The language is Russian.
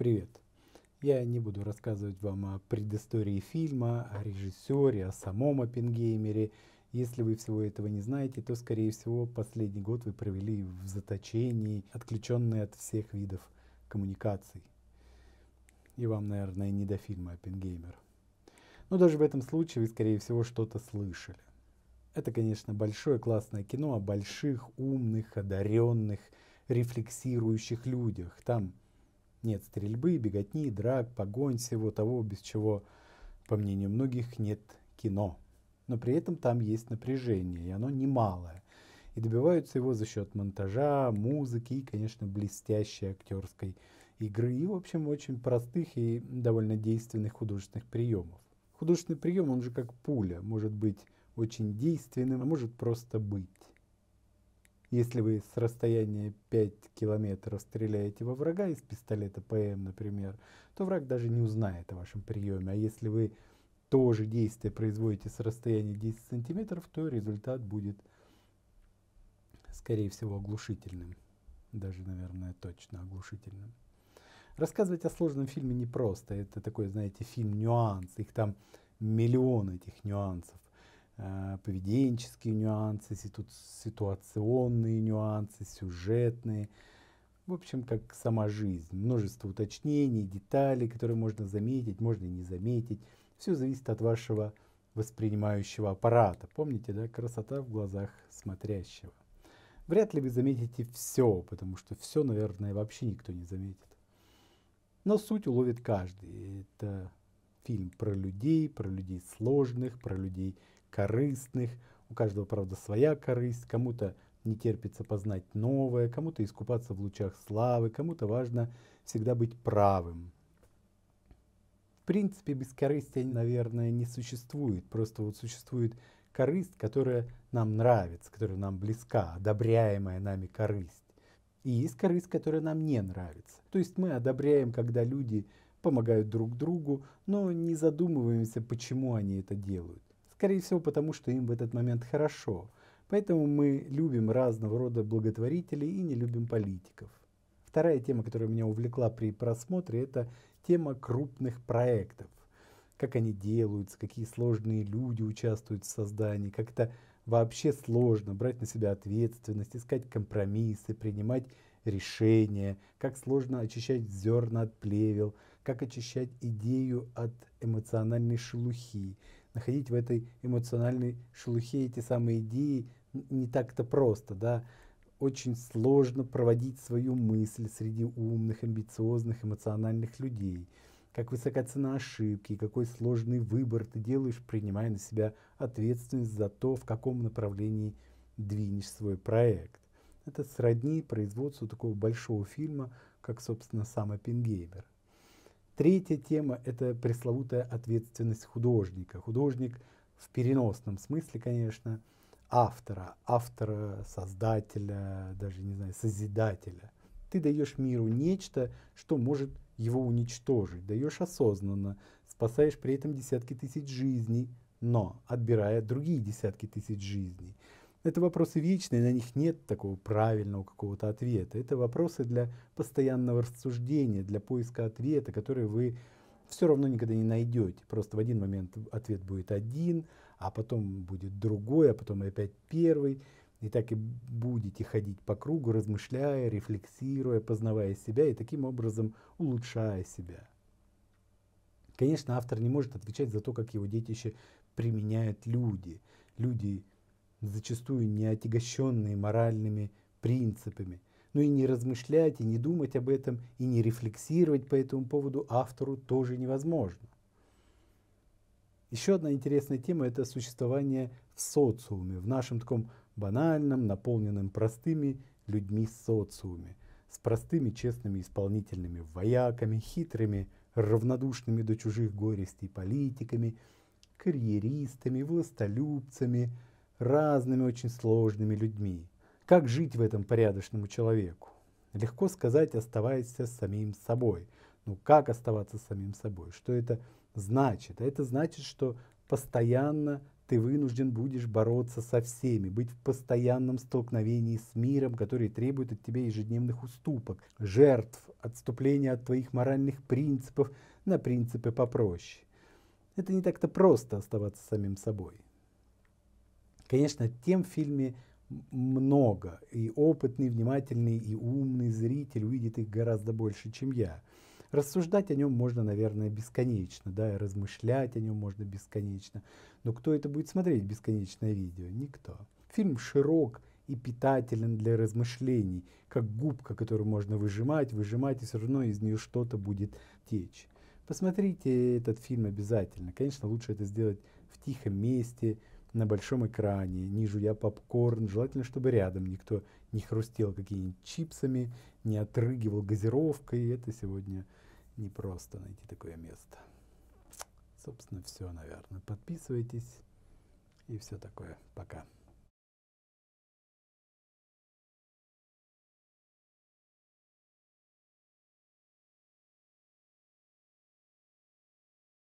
Привет! Я не буду рассказывать вам о предыстории фильма, о режиссере, о самом Оппенгеймере. Если вы всего этого не знаете, то, скорее всего, последний год вы провели в заточении, отключенные от всех видов коммуникаций. И вам, наверное, не до фильма «Оппенгеймер». Но даже в этом случае вы, скорее всего, что-то слышали. Это, конечно, большое классное кино о больших, умных, одаренных, рефлексирующих людях. Там нет стрельбы, беготни, драк, погонь, всего того, без чего, по мнению многих, нет кино. Но при этом там есть напряжение, и оно немалое. И добиваются его за счет монтажа, музыки и, конечно, блестящей актерской игры и, в общем, очень простых и довольно действенных художественных приемов. Художественный прием, он же как пуля, может быть очень действенным, а может просто быть. Если вы с расстояния 5 километров стреляете во врага из пистолета ПМ, например, то враг даже не узнает о вашем приеме. А если вы тоже же действие производите с расстояния 10 сантиметров, то результат будет, скорее всего, оглушительным. Даже, наверное, точно оглушительным. Рассказывать о сложном фильме непросто. Это такой, знаете, фильм-нюанс. Их там миллион этих нюансов. Э, поведенческие нюансы, ситуационные нюансы, сюжетные. В общем, как сама жизнь. Множество уточнений, деталей, которые можно заметить, можно не заметить. Все зависит от вашего воспринимающего аппарата. Помните, да, красота в глазах смотрящего. Вряд ли вы заметите все, потому что все, наверное, вообще никто не заметит. Но суть уловит каждый. Это фильм про людей, про людей сложных, про людей корыстных. У каждого, правда, своя корысть. Кому-то не терпится познать новое, кому-то искупаться в лучах славы, кому-то важно всегда быть правым. В принципе, бескорыстия, наверное, не существует. Просто вот существует корысть, которая нам нравится, которая нам близка, одобряемая нами корысть. И есть корысть, которая нам не нравится. То есть мы одобряем, когда люди помогают друг другу, но не задумываемся, почему они это делают. Скорее всего, потому что им в этот момент хорошо. Поэтому мы любим разного рода благотворителей и не любим политиков. Вторая тема, которая меня увлекла при просмотре, это тема крупных проектов. Как они делаются, какие сложные люди участвуют в создании, как это вообще сложно брать на себя ответственность, искать компромиссы, принимать решения, как сложно очищать зерна от плевел, как очищать идею от эмоциональной шелухи находить в этой эмоциональной шелухе эти самые идеи не так-то просто, да. Очень сложно проводить свою мысль среди умных, амбициозных, эмоциональных людей. Как высока цена ошибки, какой сложный выбор ты делаешь, принимая на себя ответственность за то, в каком направлении двинешь свой проект. Это сродни производству такого большого фильма, как, собственно, сам Оппенгеймер. Третья тема – это пресловутая ответственность художника. Художник в переносном смысле, конечно, автора, автора, создателя, даже, не знаю, созидателя. Ты даешь миру нечто, что может его уничтожить. Даешь осознанно, спасаешь при этом десятки тысяч жизней, но отбирая другие десятки тысяч жизней – это вопросы вечные, на них нет такого правильного какого-то ответа. Это вопросы для постоянного рассуждения, для поиска ответа, который вы все равно никогда не найдете. Просто в один момент ответ будет один, а потом будет другой, а потом опять первый. И так и будете ходить по кругу, размышляя, рефлексируя, познавая себя и таким образом улучшая себя. Конечно, автор не может отвечать за то, как его детище применяют люди. Люди зачастую не отягощенные моральными принципами. Но ну и не размышлять, и не думать об этом, и не рефлексировать по этому поводу автору тоже невозможно. Еще одна интересная тема – это существование в социуме, в нашем таком банальном, наполненном простыми людьми социуме, с простыми честными исполнительными вояками, хитрыми, равнодушными до чужих горестей политиками, карьеристами, властолюбцами – разными очень сложными людьми. Как жить в этом порядочному человеку? Легко сказать, оставайся самим собой. Ну как оставаться самим собой? Что это значит? А Это значит, что постоянно ты вынужден будешь бороться со всеми, быть в постоянном столкновении с миром, который требует от тебя ежедневных уступок, жертв, отступления от твоих моральных принципов на принципы попроще. Это не так-то просто оставаться самим собой. Конечно, в тем фильме много, и опытный, внимательный и умный зритель увидит их гораздо больше, чем я. Рассуждать о нем можно, наверное, бесконечно, да, и размышлять о нем можно бесконечно. Но кто это будет смотреть бесконечное видео? Никто. Фильм широк и питателен для размышлений, как губка, которую можно выжимать, выжимать, и все равно из нее что-то будет течь. Посмотрите этот фильм обязательно. Конечно, лучше это сделать в тихом месте, на большом экране, не жуя попкорн, желательно, чтобы рядом никто не хрустел какими-нибудь чипсами, не отрыгивал газировкой. Это сегодня непросто найти такое место. Собственно, все, наверное. Подписывайтесь и все такое. Пока.